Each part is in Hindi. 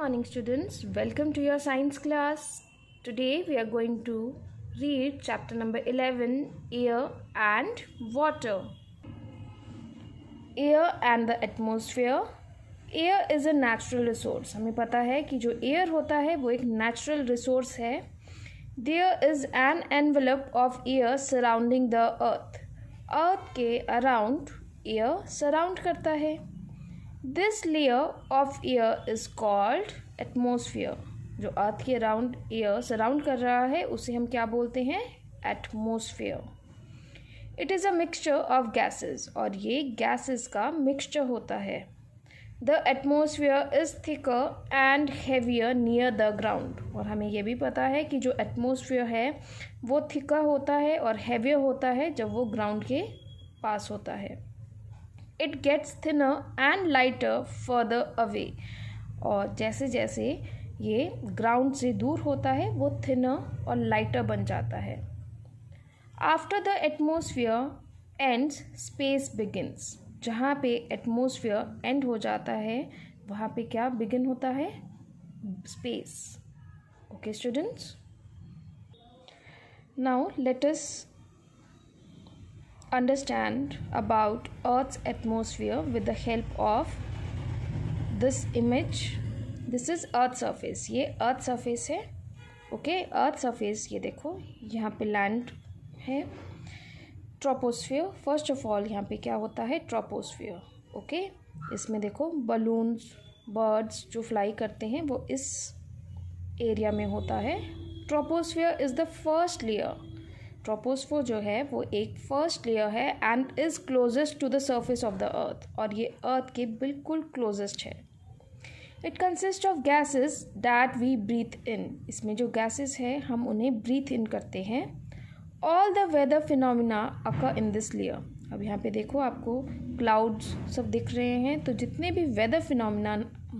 morning students welcome to your science class today we are going to read chapter number 11 air and water air and the atmosphere air is a natural resource हमें पता है कि जो air होता है वो एक natural resource है there is an envelope of air surrounding the earth earth के around air surround करता है this layer of air is called atmosphere जो अर्थ के अराउंड एयर सराउंड कर रहा है उसे हम क्या बोलते हैं atmosphere it is a mixture of gases और ये गैसेस का मिक्सचर होता है the atmosphere is thicker and heavier near the ground और हमें यह भी पता है कि जो एटमोसफियर है वो थिकर होता है और हैवियर होता है जब वो ग्राउंड के पास होता है it gets thinner and lighter further away और जैसे जैसे ये ग्राउंड से दूर होता है वो थिनर और लाइटर बन जाता है after the atmosphere and space begins जहाँ पे एटमोसफियर एंड हो जाता है वहाँ पे क्या बिगिन होता है space okay students now let's understand about Earth's atmosphere with the help of this image. This is Earth surface. ये Earth surface है ओके अर्थ सरफेस ये देखो यहाँ पे लैंड है ट्रोपोस्फियर फर्स्ट ऑफ ऑल यहाँ पे क्या होता है ट्रोपोस्फियर ओके इसमें देखो बलून्स बर्ड्स जो फ्लाई करते हैं वो इस एरिया में होता है troposphere is the first layer troposphere जो है वो एक फर्स्ट लेयर है and is closest to the surface of the Earth और ये अर्थ के बिल्कुल क्लोजेस्ट है it consist of gases that we breathe in इसमें जो गैसेस है हम उन्हें ब्रीथ इन करते हैं all the weather phenomena occur in this layer अब यहाँ पे देखो आपको क्लाउड्स सब दिख रहे हैं तो जितने भी वेदर फिनोमिना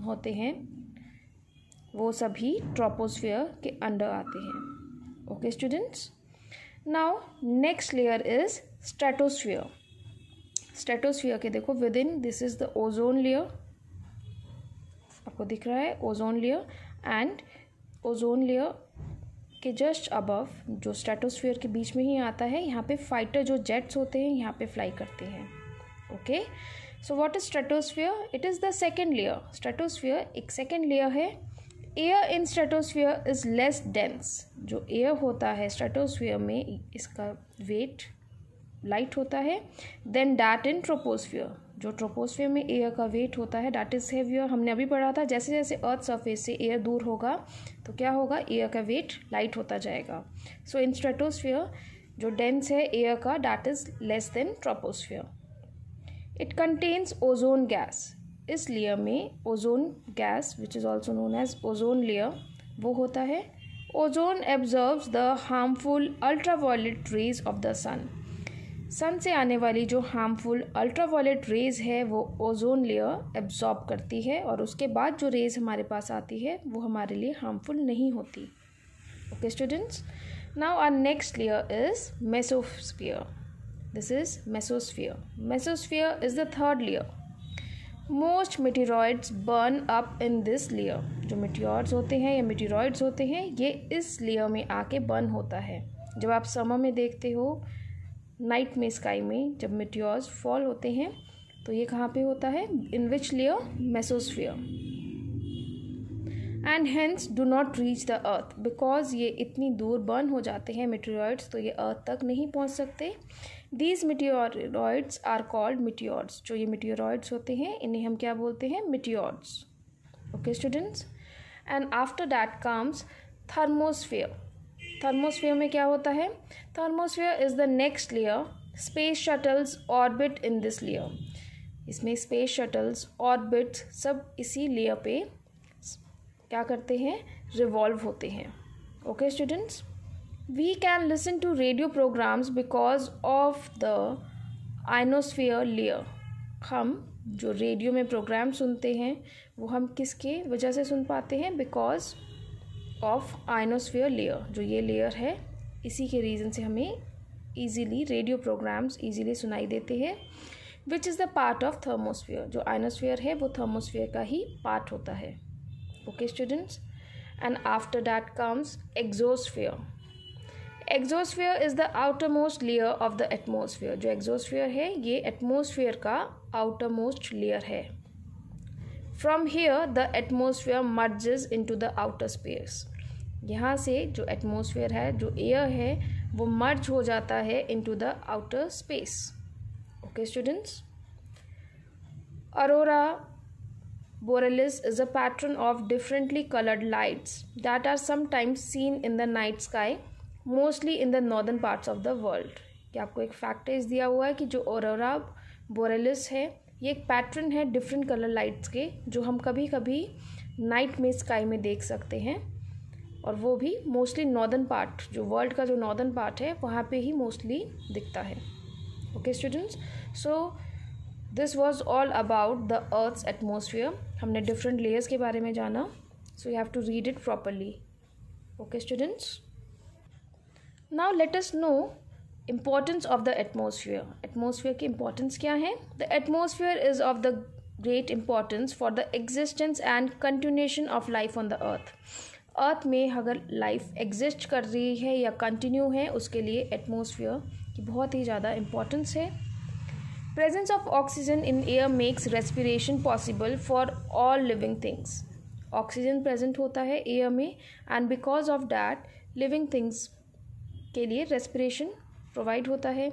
होते हैं वो सभी ट्रोपोस्फियर के अंडर आते हैं okay students now next layer is stratosphere stratosphere के देखो within this is the ozone layer आपको दिख रहा है ozone layer and ozone layer के जस्ट अबव जो स्ट्रेटोस्फीयर के बीच में ही आता है यहाँ पे फाइटर जो जेट्स होते हैं यहाँ पे फ्लाई करते हैं okay so what is stratosphere it is the second layer stratosphere एक सेकेंड लेयर है air in stratosphere is less dense जो एयर होता है स्ट्रेटोस्फीयर में इसका वेट लाइट होता है देन डैट इन ट्रोपोस्फियर जो ट्रोपोस्फियर में एयर का वेट होता है डैट इज़ हैवियर हमने अभी पढ़ा था जैसे जैसे अर्थ सरफेस से एयर दूर होगा तो क्या होगा एयर का वेट लाइट होता जाएगा सो इन स्ट्रेटोस्फीयर जो डेंस है एयर का that is less than troposphere it contains ozone gas इस लेयर में ozone gas which is also known as ozone layer वो होता है ozone absorbs the harmful ultraviolet rays of the sun sun से आने वाली जो हार्मफुल अल्ट्रावायलेट रेज है वो ओजोन लेयर एब्जॉर्ब करती है और उसके बाद जो रेज हमारे पास आती है वो हमारे लिए हार्मफुल नहीं होती okay students now our next layer is mesosphere this is mesosphere mesosphere is the third layer most meteoroids burn up in this layer जो मिटीरॉयड्स होते हैं या मिटीरॉयड्स होते हैं ये इस लेयर में आके बर्न होता है जब आप समर में देखते हो नाइट में स्काई में जब मिट्योर्स फॉल होते हैं तो ये कहाँ पे होता है in which layer mesosphere and hence do not reach the Earth because ये इतनी दूर बर्न हो जाते हैं मिटीरॉयड्स तो ये अर्थ तक नहीं पहुँच सकते these meteoroids are called meteors जो ये मिट्योरॉइड्स होते हैं इन्हें हम क्या बोलते हैं meteors okay students and after that comes thermosphere thermosphere में क्या होता है thermosphere is the next layer space shuttles orbit in this layer इसमें स्पेस शटल्स ऑर्बिट सब इसी लेयर पे क्या करते हैं रिवॉल्व होते हैं okay students we can listen to radio programs because of the ionosphere layer हम जो रेडियो में प्रोग्राम सुनते हैं वो हम किसके वजह से सुन पाते हैं बिकॉज ऑफ आइनोस्फियर लेयर जो ये लेयर है इसी के रीज़न से हमें ईजीली रेडियो प्रोग्राम्स ईजीली सुनाई देते हैं which is the part of thermosphere जो आइनोस्फियर है वो थर्मोस्फियर का ही पार्ट होता है okay students and after that comes exosphere exosphere is the outermost layer of the atmosphere जो एग्जोस्फियर है ये एटमोसफियर का आउटर मोस्ट लेयर है from here the atmosphere merges into the outer space यहाँ से जो एटमोसफियर है जो एयर है वो मर्ज हो जाता है into the outer space okay students aurora borealis is a pattern of differently coloured lights that are sometimes seen in the night sky mostly in the northern parts of the world कि आपको एक फैक्ट इस दिया हुआ है कि जो ओरोरा बोरेलिस है ये एक पैटर्न है डिफरेंट कलर लाइट्स के जो हम कभी कभी नाइट में स्काई में देख सकते हैं और वो भी मोस्टली नॉर्दर्न पार्ट जो वर्ल्ड का जो नॉर्दर्न पार्ट है वहाँ पे ही मोस्टली दिखता है okay students so this was all about the Earth's atmosphere हमने डिफरेंट लेयर्स के बारे में जाना so you have to read it properly okay students now let us know importance of the atmosphere atmosphere की इम्पॉर्टेंस क्या है the atmosphere is of the great importance for the existence and continuation of life on the Earth Earth में अगर लाइफ एग्जिस्ट कर रही है या कंटिन्यू है उसके लिए एटमोसफियर की बहुत ही ज़्यादा इम्पॉर्टेंस है presence of oxygen in air makes respiration possible for all living things oxygen present होता है एयर में and because of that living things के लिए रेस्पिरेशन प्रोवाइड होता है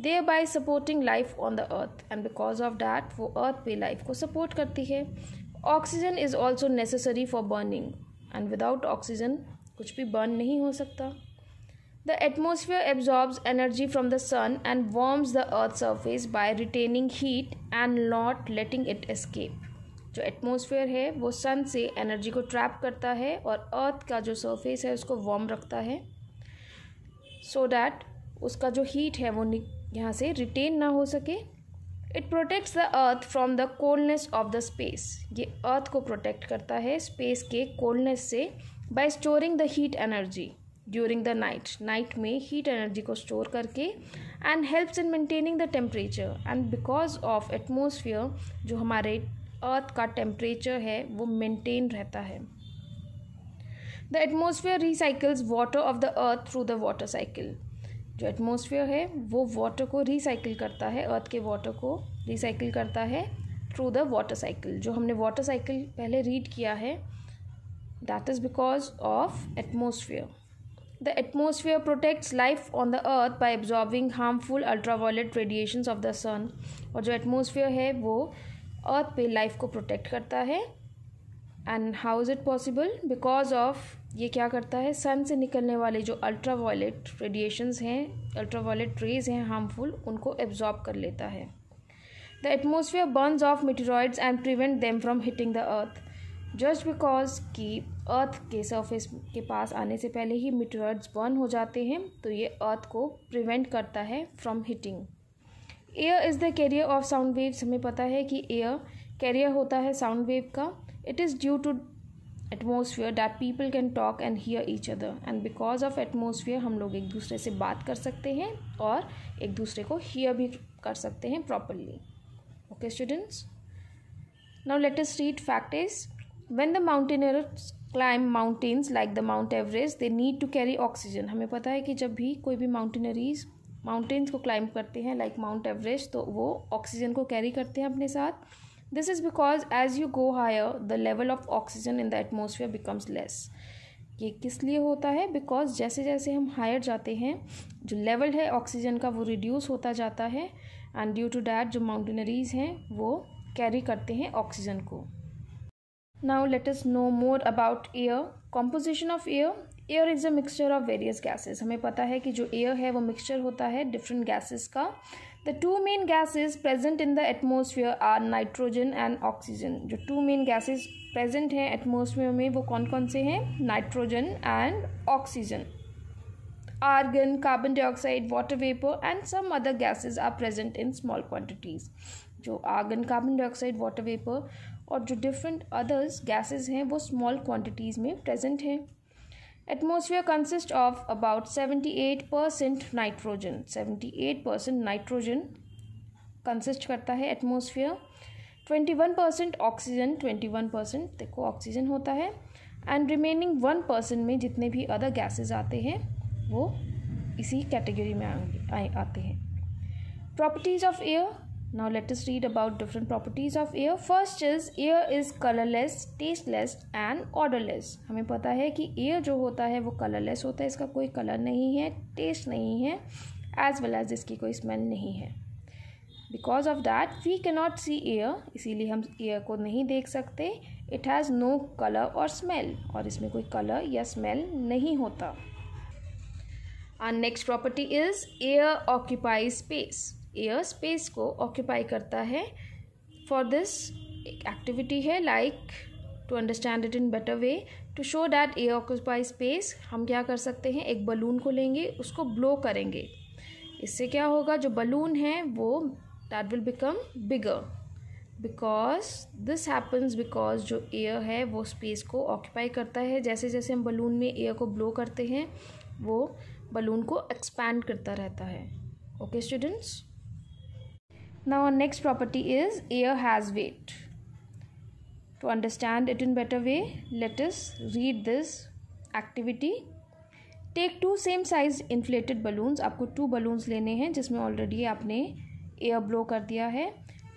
they by supporting life on the Earth and because of that वो अर्थ पे लाइफ को सपोर्ट करती है oxygen is also necessary for burning and without oxygen कुछ भी बर्न नहीं हो सकता the atmosphere absorbs energy from the sun and warms the Earth surface by retaining heat and not letting it escape जो एटमोसफियर है वो सन से एनर्जी को ट्रैप करता है और अर्थ का जो सरफेस है उसको वार्म रखता है सो so दैट उसका जो हीट है वो यहाँ से रिटेन ना हो सके it protects the Earth from the coldness of the space ये अर्थ को प्रोटेक्ट करता है स्पेस के कोल्डनेस से by storing the heat energy during the night night में हीट एनर्जी को स्टोर करके and helps in maintaining the temperature and because of atmosphere जो हमारे अर्थ का टेम्परेचर है वो मेंटेन रहता है the atmosphere recycles water of the Earth through the water cycle जो एटमोसफियर है वो वाटर को रिसाइकिल करता है अर्थ के वाटर को रिसाइकिल करता है थ्रू द वाटर साइकिल जो हमने वाटर साइकिल पहले रीड किया है that is because of the atmosphere protects life on the Earth by by absorbing ultra ultraviolet radiation of the sun और जो एटमोसफियर है वो अर्थ पे लाइफ को प्रोटेक्ट करता है and how is it possible because of ये क्या करता है सन से निकलने वाले जो अल्ट्रा वायलेट रेडिएशन्स हैं अल्ट्रा वायलेट रेज हैं हार्मफुल उनको एब्जॉर्ब कर लेता है the atmosphere burns off meteoroids and prevent them from hitting the Earth just because कि अर्थ के सरफेस के पास आने से पहले ही मिटेरॉइड्स बर्न हो जाते हैं तो ये अर्थ को प्रिवेंट करता है from hitting air is the carrier of sound waves हमें पता है कि एयर कैरियर होता है साउंड वेव का It is due to atmosphere that people can talk and hear each other and because of atmosphere हम लोग एक दूसरे से बात कर सकते हैं और एक दूसरे को हियर भी कर सकते हैं properly okay students now let's us read fact is when the mountaineer climb mountains like the Mount Everest they need to carry oxygen हमें पता है कि जब भी कोई भी माउंटेनरीज माउंटेन्स को क्लाइंब करते हैं लाइक माउंट एवरेस्ट तो वो ऑक्सीजन को कैरी करते हैं अपने साथ this is because as you go higher the level of oxygen in the atmosphere becomes less ये किस लिए होता है बिकॉज जैसे जैसे हम हायर जाते हैं जो लेवल है ऑक्सीजन का वो रिड्यूस होता जाता है एंड ड्यू टू डैट जो माउंटेनरीज हैं वो कैरी करते हैं ऑक्सीजन को now let us know more about air composition of air air is a mixture of various gases हमें पता है कि जो एयर है वो मिक्सचर होता है डिफरेंट गैसेज का the two main gases present in the atmosphere are nitrogen and oxygen जो टू मेन गैसेज प्रेजेंट हैं एटमोसफियर में वो कौन कौन से हैं nitrogen and oxygen argon carbon dioxide water vapour and some other gases are present in small quantities जो argon carbon dioxide water vapour और जो डिफरेंट अदर्स गैसेज हैं वो स्मॉल क्वान्टिटीज़ में प्रेजेंट हैं atmosphere consist of about seventy eight percent nitrogen seventy eight percent nitrogen consist करता है atmosphere twenty one percent oxygen twenty one percent देखो ऑक्सीजन होता है एंड रिमेनिंग वन परसेंट में जितने भी अदर गैसेज आते हैं वो इसी कैटेगरी में आएंगे आ, आते हैं properties of air Now let us read about different properties of air. First is air is colorless, tasteless and odorless. हमें पता है कि air जो होता है वो colorless होता है इसका कोई color नहीं है taste नहीं है as well as इसकी कोई smell नहीं है because of that we cannot see air इसीलिए हम एयर को नहीं देख सकते इट हैज़ नो कलर और स्मेल और इसमें कोई कलर या स्मेल नहीं होता our next property is air occupy space air space को ऑक्यूपाई करता है फॉर दिस एक्टिविटी है like to understand it in better way to show that air occupy space हम क्या कर सकते हैं एक बलून को लेंगे उसको ब्लो करेंगे इससे क्या होगा जो बलून है वो that will become bigger because this happens because जो एयर है वो स्पेस को ऑक्यूपाई करता है जैसे जैसे हम बलून में एयर को ब्लो करते हैं वो बलून को एक्सपैंड करता रहता है okay students Now our next property is air has weight. To understand it in better way, let us read this activity. Take two same size inflated balloons. aapko two balloons lene hain jisme already aapne air blow kar diya hai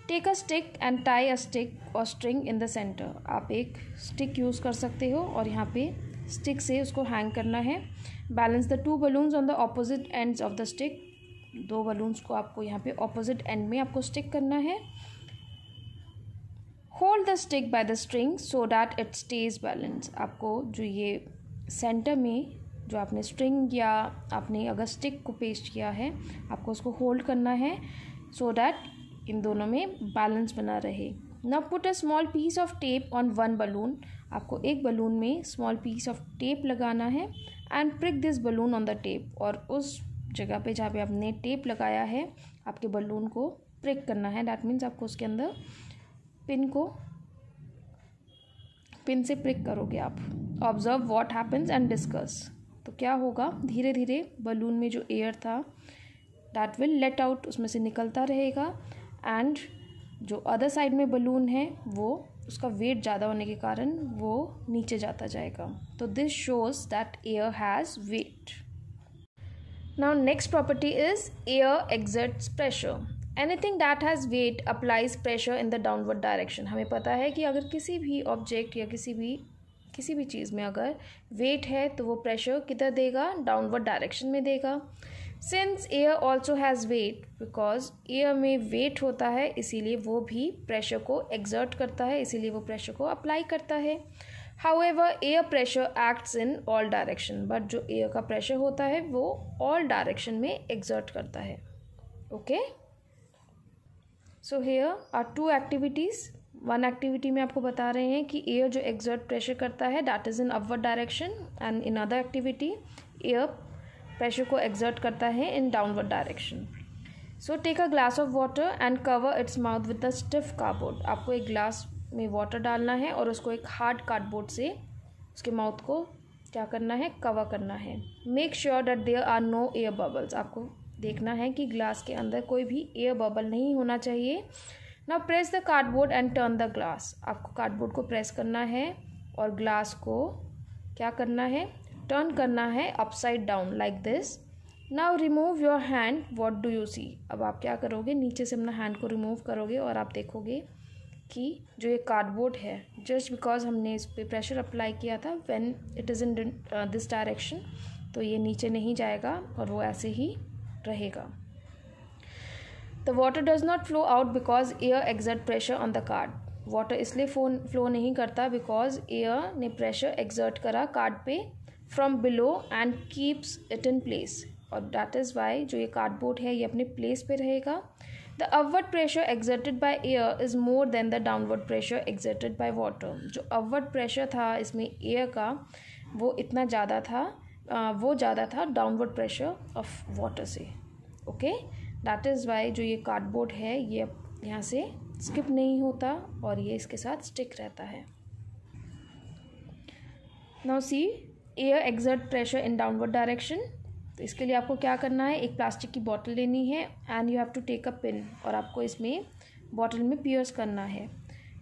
take a stick and tie a stick or string in the center aap ek stick use kar sakte ho aur yahan pe stick se usko hang karna hai balance the two balloons on the opposite ends of the stick दो बलून्स को आपको यहाँ पे ऑपोजिट एंड में आपको स्टिक करना है hold the stick by the string so that it stays balance आपको जो ये सेंटर में जो आपने स्ट्रिंग या आपने अगर स्टिक को पेस्ट किया है आपको उसको होल्ड करना है सो so डैट इन दोनों में बैलेंस बना रहे now put a small piece of tape on one balloon आपको एक बलून में स्मॉल पीस ऑफ टेप लगाना है and prick this balloon on the tape और उस जगह पे जहाँ पे आपने टेप लगाया है आपके बलून को प्रिक करना है डैट मीन्स आपको उसके अंदर पिन को पिन से प्रिक करोगे आप observe what happens and discuss तो क्या होगा धीरे धीरे बलून में जो एयर था डैट विल लेट आउट उसमें से निकलता रहेगा एंड जो अदर साइड में बलून है वो उसका वेट ज़्यादा होने के कारण वो नीचे जाता जाएगा तो this shows that air has weight Now next property is air exerts pressure. Anything that has weight applies pressure in the downward direction हमें पता है कि अगर किसी भी ऑब्जेक्ट या किसी भी किसी भी चीज़ में अगर वेट है तो वो प्रेशर किधर देगा डाउनवर्ड डायरेक्शन में देगा since air also has weight because air में वेट होता है इसीलिए वो भी प्रेशर को एग्जर्ट करता है इसीलिए वो प्रेशर को अप्लाई करता है however air pressure acts in all direction but जो एयर का प्रेशर होता है वो ऑल डायरेक्शन में एग्जर्ट करता है okay so here are two activities one activity में आपको बता रहे हैं कि एयर जो एग्जर्ट प्रेशर करता है that is in upward direction and in other activity air pressure को एग्जर्ट करता है in downward direction so take a glass of water and cover its mouth with a stiff cardboard आपको एक ग्लास में वाटर डालना है और उसको एक हार्ड कार्डबोर्ड से उसके माउथ को क्या करना है कवर करना है make sure that there are no air bubbles आपको देखना है कि ग्लास के अंदर कोई भी एयर बबल नहीं होना चाहिए ना press the cardboard and turn the glass आपको कार्डबोर्ड को प्रेस करना है और ग्लास को क्या करना है टर्न करना है upside down like this now remove your hand what do you see अब आप क्या करोगे नीचे से अपना हैंड को रिमूव करोगे और आप देखोगे कि जो ये कार्डबोर्ड है जस्ट बिकॉज हमने इस पर प्रेशर अप्लाई किया था when it is in this direction तो ये नीचे नहीं जाएगा और वो ऐसे ही रहेगा the water does not flow out because air exert pressure on the card water इसलिए फोन फ्लो नहीं करता बिकॉज एयर ने प्रेशर एग्जर्ट करा कार्ड पे from below and keeps it in place और डैट इज़ वाई जो ये कार्डबोर्ड है ये अपने प्लेस पे रहेगा the upward pressure exerted by air is more than the downward pressure exerted by water जो अपवर्ड प्रेशर था इसमें एयर का वो इतना ज़्यादा था वो ज़्यादा था डाउनवर्ड प्रेशर ऑफ वाटर से ओके दैट इज़ वाई जो ये कार्डबोर्ड है ये यहाँ से स्किप नहीं होता और ये इसके साथ स्टिक रहता है now see air exert pressure in downward direction तो इसके लिए आपको क्या करना है एक प्लास्टिक की बॉटल लेनी है and you have to take a pin और आपको इसमें बॉटल में पियर्स करना है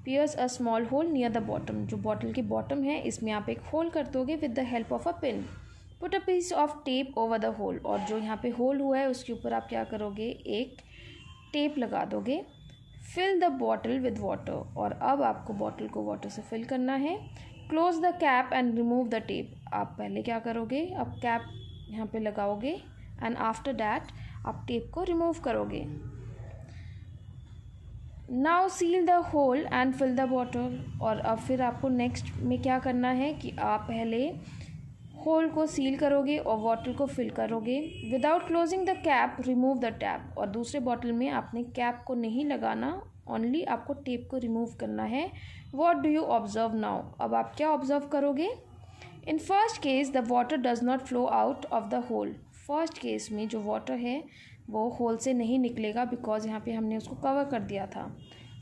pierce a small hole near the bottom जो बॉटल की बॉटम है इसमें आप एक होल कर दोगे with the help of a pin put a piece of tape over the hole और जो यहाँ पे होल हुआ है उसके ऊपर आप क्या करोगे एक टेप लगा दोगे fill the bottle with water और अब आपको बॉटल को वाटर से फिल करना है close the cap and remove the tape आप पहले क्या करोगे अब कैप यहाँ पे लगाओगे एंड आफ्टर डैट आप टेप को रिमूव करोगे now seal the hole and fill the bottle और अब फिर आपको नेक्स्ट में क्या करना है कि आप पहले होल को सील करोगे और बॉटल को फिल करोगे without closing the cap remove the tape और दूसरे बॉटल में आपने कैप को नहीं लगाना ओनली आपको टेप को रिमूव करना है what do you observe now अब आप क्या ऑब्जर्व करोगे in first case the water does not flow out of the hole first case में जो वाटर है वो होल से नहीं निकलेगा बिकॉज यहाँ पे हमने उसको कवर कर दिया था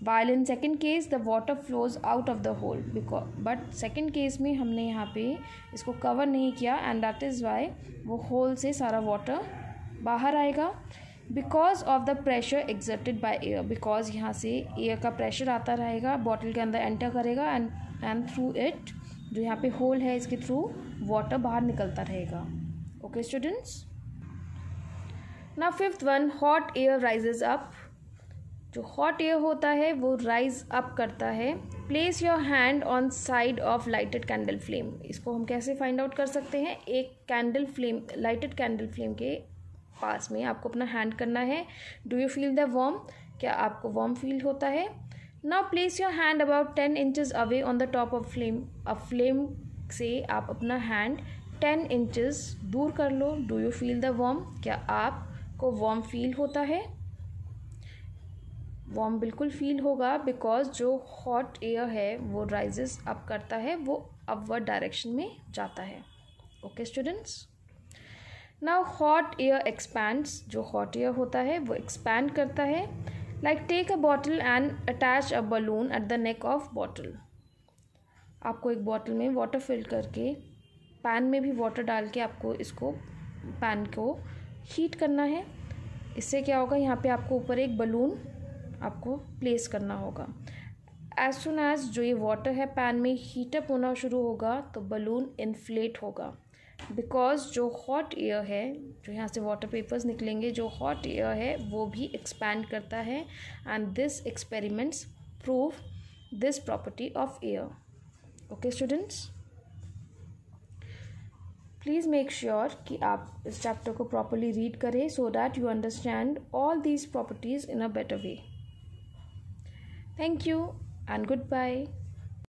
while in second case the water flows out of the hole because but second case में हमने यहाँ पे इसको कवर नहीं किया एंड दैट इज़ वाई वो होल से सारा वाटर बाहर आएगा because of the pressure exerted by air because यहाँ से एयर का प्रेशर आता रहेगा बॉटल के अंदर एंटर करेगा एंड एंड थ्रू इट जो यहाँ पे होल है इसके थ्रू वाटर बाहर निकलता रहेगा ओके स्टूडेंट्स ना fifth one hot air rises up जो हॉट एयर होता है वो राइज अप करता है place your hand on side of lighted candle flame इसको हम कैसे फाइंड आउट कर सकते हैं एक candle flame lighted candle flame के पास में आपको अपना हैंड करना है do you feel the warm क्या आपको वॉम फील होता है now place your hand about ten inches away on the top of flame अब फ्लेम से आप अपना हैंड टेन इंचज दूर कर लो do you feel the warm क्या आपको वॉम फील होता है वॉम बिल्कुल फील होगा बिकॉज जो हॉट एयर है वो राइजेस अप करता है वो अपवर्ड डायरेक्शन में जाता है okay students now hot air expand जो हॉट एयर होता है वो एक्सपैंड करता है like take a bottle and attach a balloon at the neck of bottle आपको एक बॉटल में वाटर फिल करके पैन में भी वाटर डाल के आपको इसको पैन को हीट करना है इससे क्या होगा यहाँ पे आपको ऊपर एक बलून आपको प्लेस करना होगा एज सुन एज जो ये वाटर है पैन में हीटअप होना शुरू होगा तो बलून इन्फ्लेट होगा बिकॉज जो हॉट एयर है जो यहाँ से वाटर पेपर्स निकलेंगे जो हॉट एयर है वो भी एक्सपैंड करता है and this experiments prove this property of air okay students please make sure कि आप इस चैप्टर को प्रॉपरली रीड करें so that you understand all these properties in a better way thank you and good bye